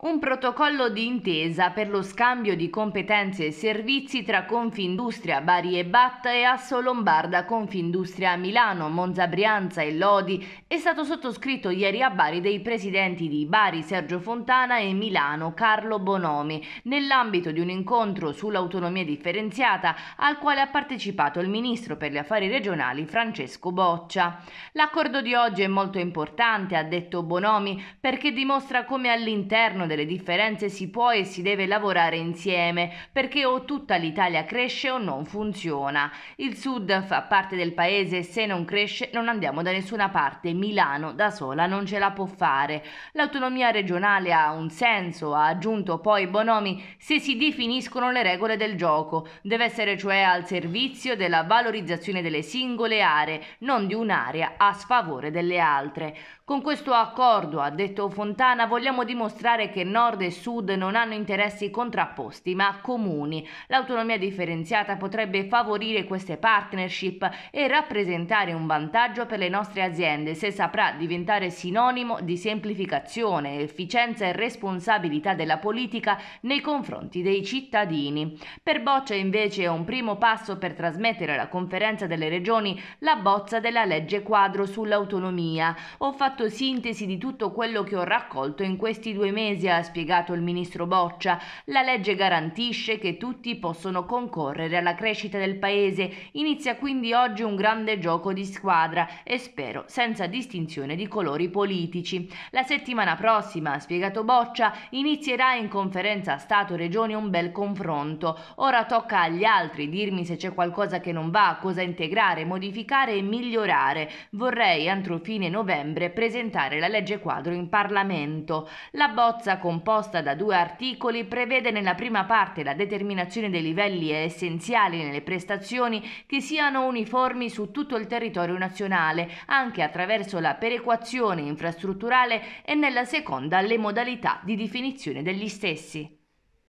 Un protocollo di intesa per lo scambio di competenze e servizi tra Confindustria Bari e Batta e Asso Lombarda Confindustria Milano, Monza Brianza e Lodi è stato sottoscritto ieri a Bari dai presidenti di Bari Sergio Fontana e Milano Carlo Bonomi nell'ambito di un incontro sull'autonomia differenziata al quale ha partecipato il ministro per gli affari regionali Francesco Boccia. L'accordo di oggi è molto importante, ha detto Bonomi, perché dimostra come all'interno delle differenze si può e si deve lavorare insieme perché o tutta l'Italia cresce o non funziona. Il Sud fa parte del paese e se non cresce non andiamo da nessuna parte. Milano da sola non ce la può fare. L'autonomia regionale ha un senso, ha aggiunto poi Bonomi, se si definiscono le regole del gioco. Deve essere cioè al servizio della valorizzazione delle singole aree, non di un'area a sfavore delle altre. Con questo accordo, ha detto Fontana, vogliamo dimostrare che che nord e sud non hanno interessi contrapposti ma comuni. L'autonomia differenziata potrebbe favorire queste partnership e rappresentare un vantaggio per le nostre aziende se saprà diventare sinonimo di semplificazione, efficienza e responsabilità della politica nei confronti dei cittadini. Per Boccia invece è un primo passo per trasmettere alla conferenza delle regioni la bozza della legge quadro sull'autonomia. Ho fatto sintesi di tutto quello che ho raccolto in questi due mesi giustizia, ha spiegato il ministro Boccia, la legge garantisce che tutti possono concorrere alla crescita del paese. Inizia quindi oggi un grande gioco di squadra e spero senza distinzione di colori politici. La settimana prossima, ha spiegato Boccia, inizierà in conferenza Stato-Regioni un bel confronto. Ora tocca agli altri dirmi se c'è qualcosa che non va, cosa integrare, modificare e migliorare. Vorrei entro fine novembre presentare la legge quadro in Parlamento. La bozza composta da due articoli prevede nella prima parte la determinazione dei livelli essenziali nelle prestazioni che siano uniformi su tutto il territorio nazionale, anche attraverso la perequazione infrastrutturale e nella seconda le modalità di definizione degli stessi.